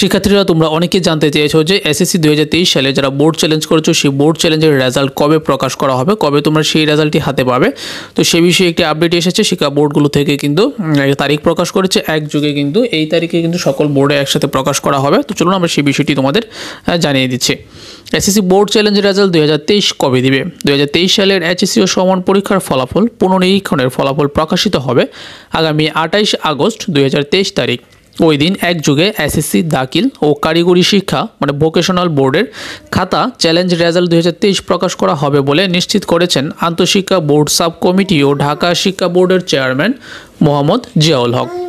শিক্ষার্থীরা তোমরা অনেকে জানতে চেয়েছো যে এসএসসি দু সালে যারা বোর্ড চ্যালেঞ্জ করেছো সেই বোর্ড চ্যালেঞ্জের রেজাল্ট কবে প্রকাশ করা হবে কবে তোমরা সেই রেজাল্টটি হাতে পাবে তো সে বিষয়ে একটি আপডেট এসেছে শিক্ষা বোর্ডগুলো থেকে কিন্তু তারিখ প্রকাশ করেছে এক যুগে কিন্তু এই তারিখে কিন্তু সকল বোর্ডে একসাথে প্রকাশ করা হবে তো চলুন আমরা সেই বিষয়টি তোমাদের জানিয়ে দিচ্ছি এসএসসি বোর্ড চ্যালেঞ্জ রেজাল্ট তেইশ কবে দিবে তেইশ সালের এইচএসসি ও সমান পরীক্ষার ফলাফল পুনর্নিরীক্ষণের ফলাফল প্রকাশিত হবে আগামী আটাইশ আগস্ট দু তারিখ ওই দিন একযোগে এসএসসি দাখিল ও কারিগরি শিক্ষা মানে ভোকেশনাল বোর্ডের খাতা চ্যালেঞ্জ রেজাল্ট দু প্রকাশ করা হবে বলে নিশ্চিত করেছেন আন্তঃশিক্ষা বোর্ড সাব কমিটি ও ঢাকা শিক্ষা বোর্ডের চেয়ারম্যান মোহাম্মদ জিয়াউল হক